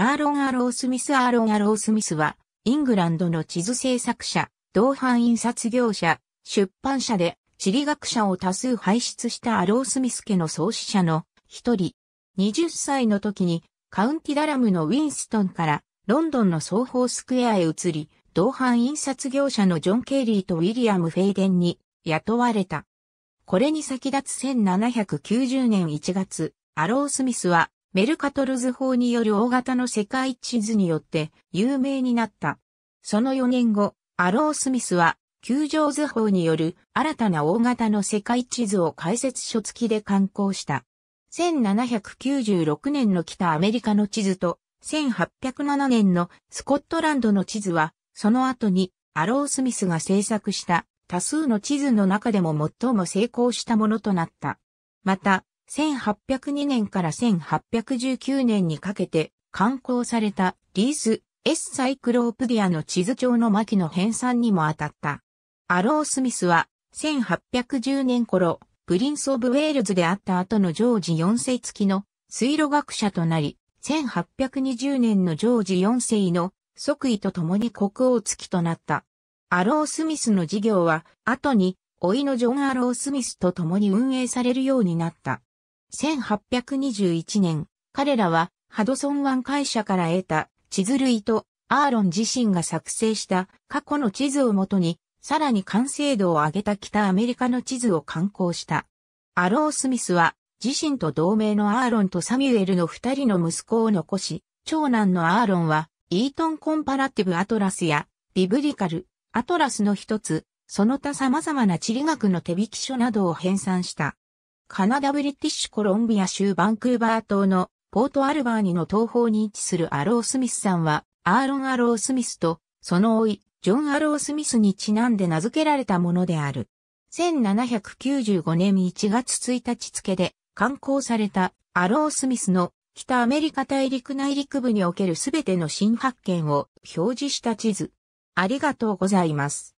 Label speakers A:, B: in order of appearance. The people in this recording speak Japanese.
A: アーロン・アロースミス・アーロン・アロースミスは、イングランドの地図制作者、同伴印刷業者、出版社で地理学者を多数輩出したアロースミス家の創始者の一人。20歳の時にカウンティダラムのウィンストンからロンドンの双方スクエアへ移り、同伴印刷業者のジョン・ケイリーとウィリアム・フェイデンに雇われた。これに先立つ1790年1月、アロースミスはメルカトル図法による大型の世界地図によって有名になった。その4年後、アロー・スミスは、球場図法による新たな大型の世界地図を解説書付きで刊行した。1796年の北アメリカの地図と、1807年のスコットランドの地図は、その後にアロー・スミスが制作した多数の地図の中でも最も成功したものとなった。また、1802年から1819年にかけて刊行されたリース・エス・サイクロープディアの地図帳の巻の編纂にも当たった。アロー・スミスは1810年頃、プリンス・オブ・ウェールズであった後のジョージ4世付きの水路学者となり、1820年のジョージ4世の即位と共に国王付きとなった。アロー・スミスの事業は、後に、老いのジョン・アロー・スミスと共に運営されるようになった。1821年、彼らはハドソン湾会社から得た地図類とアーロン自身が作成した過去の地図をもとに、さらに完成度を上げた北アメリカの地図を刊行した。アロー・スミスは自身と同盟のアーロンとサミュエルの二人の息子を残し、長男のアーロンはイートン・コンパラティブ・アトラスやビブリカル・アトラスの一つ、その他様々な地理学の手引き書などを編纂した。カナダブリティッシュコロンビア州バンクーバー島のポートアルバーニの東方に位置するアロー・スミスさんは、アーロン・アロー・スミスと、その甥、ジョン・アロー・スミスにちなんで名付けられたものである。1795年1月1日付で、刊行されたアロー・スミスの北アメリカ大陸内陸部におけるすべての新発見を表示した地図。ありがとうございます。